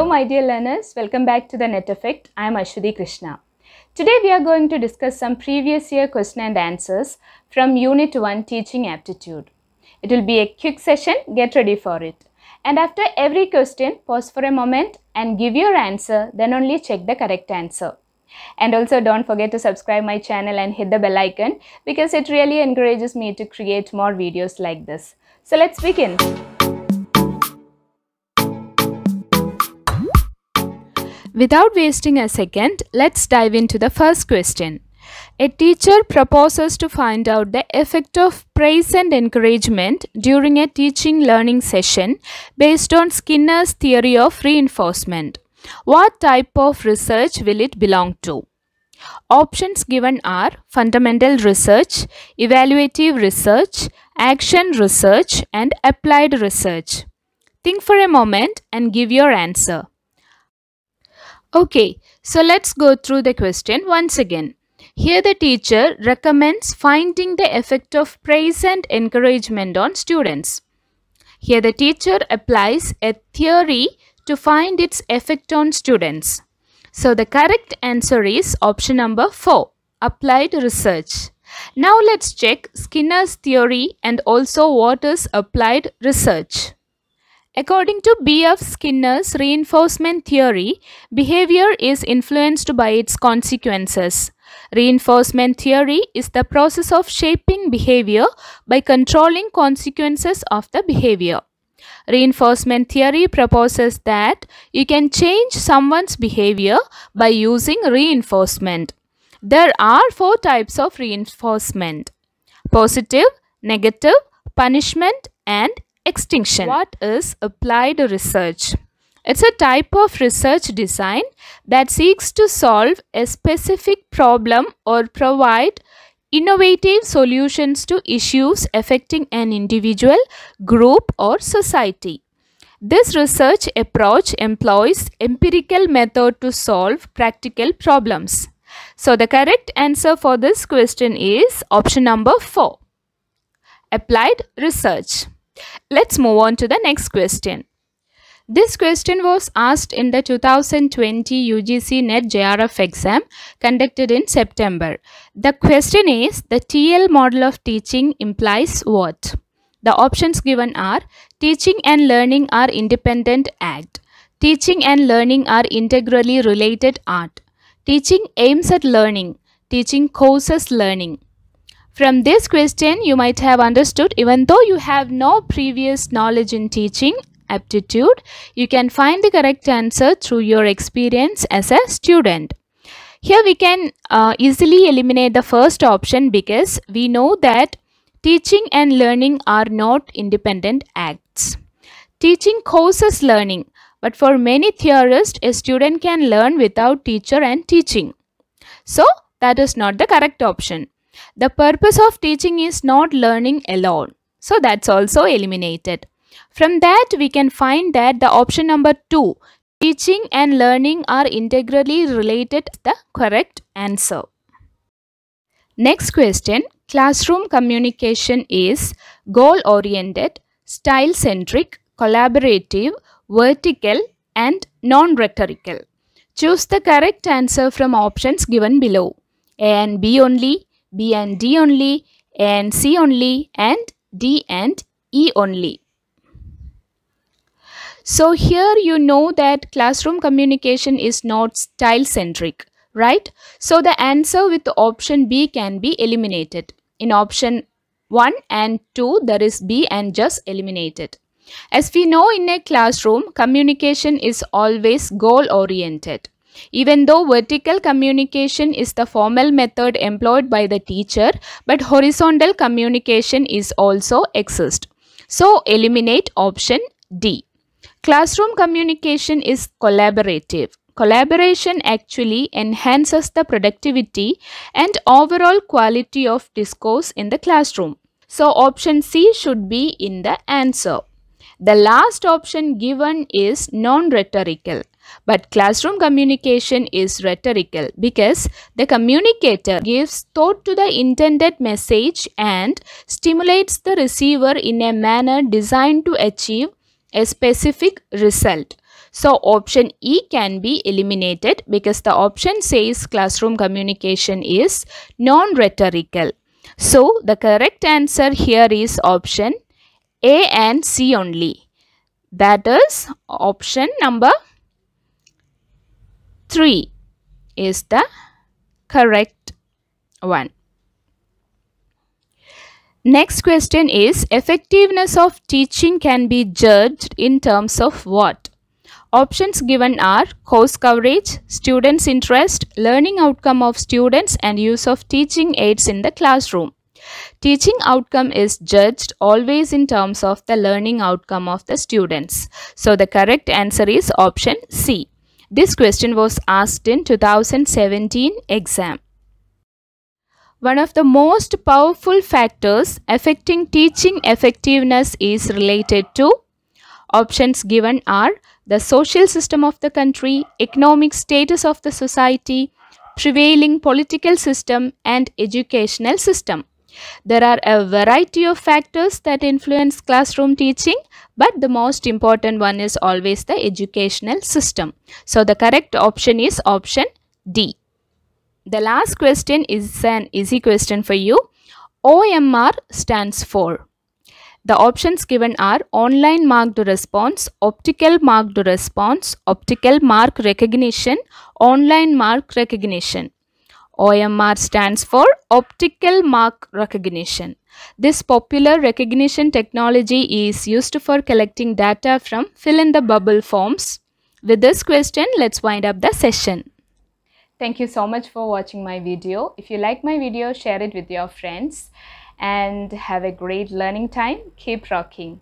Hello my dear learners, welcome back to the Net Effect. I am Ashwadi Krishna. Today we are going to discuss some previous year question and answers from Unit 1 Teaching Aptitude. It will be a quick session, get ready for it. And after every question, pause for a moment and give your answer, then only check the correct answer. And also don't forget to subscribe my channel and hit the bell icon because it really encourages me to create more videos like this. So let's begin. Without wasting a second, let's dive into the first question. A teacher proposes to find out the effect of praise and encouragement during a teaching learning session based on Skinner's theory of reinforcement. What type of research will it belong to? Options given are fundamental research, evaluative research, action research, and applied research. Think for a moment and give your answer. Okay, so let's go through the question once again. Here the teacher recommends finding the effect of praise and encouragement on students. Here the teacher applies a theory to find its effect on students. So the correct answer is option number 4, applied research. Now let's check Skinner's theory and also Waters' applied research. According to B.F. Skinner's reinforcement theory, behavior is influenced by its consequences. Reinforcement theory is the process of shaping behavior by controlling consequences of the behavior. Reinforcement theory proposes that you can change someone's behavior by using reinforcement. There are four types of reinforcement positive, negative, punishment, and Extinction. What is applied research? It's a type of research design that seeks to solve a specific problem or provide innovative solutions to issues affecting an individual, group, or society. This research approach employs empirical method to solve practical problems. So the correct answer for this question is option number 4. Applied research. Let's move on to the next question. This question was asked in the 2020 UGC NET JRF exam conducted in September. The question is the TL model of teaching implies what? The options given are teaching and learning are independent act. Teaching and learning are integrally related art. Teaching aims at learning. Teaching causes learning. From this question, you might have understood even though you have no previous knowledge in teaching aptitude, you can find the correct answer through your experience as a student. Here we can uh, easily eliminate the first option because we know that teaching and learning are not independent acts. Teaching causes learning, but for many theorists, a student can learn without teacher and teaching. So, that is not the correct option. The purpose of teaching is not learning alone. So that's also eliminated. From that, we can find that the option number 2, teaching and learning are integrally related, the correct answer. Next question, classroom communication is goal-oriented, style-centric, collaborative, vertical and non-rhetorical. Choose the correct answer from options given below. A and B only, B and D only, and C only, and D and E only. So here you know that classroom communication is not style centric, right? So the answer with option B can be eliminated. In option 1 and 2 there is B and just eliminated. As we know in a classroom, communication is always goal oriented. Even though vertical communication is the formal method employed by the teacher, but horizontal communication is also exist. So eliminate option D. Classroom communication is collaborative. Collaboration actually enhances the productivity and overall quality of discourse in the classroom. So option C should be in the answer. The last option given is non-rhetorical. But classroom communication is rhetorical because the communicator gives thought to the intended message and stimulates the receiver in a manner designed to achieve a specific result. So option E can be eliminated because the option says classroom communication is non-rhetorical. So the correct answer here is option A and C only. That is option number 3 is the correct one. Next question is effectiveness of teaching can be judged in terms of what? Options given are course coverage, students interest, learning outcome of students and use of teaching aids in the classroom. Teaching outcome is judged always in terms of the learning outcome of the students. So the correct answer is option C. This question was asked in 2017 exam. One of the most powerful factors affecting teaching effectiveness is related to options given are the social system of the country, economic status of the society, prevailing political system and educational system. There are a variety of factors that influence classroom teaching but the most important one is always the educational system. So the correct option is option D. The last question is an easy question for you. OMR stands for. The options given are online marked response, optical marked response, optical mark recognition, online mark recognition. OMR stands for Optical Mark Recognition. This popular recognition technology is used for collecting data from fill-in-the-bubble forms. With this question, let's wind up the session. Thank you so much for watching my video. If you like my video, share it with your friends and have a great learning time. Keep rocking.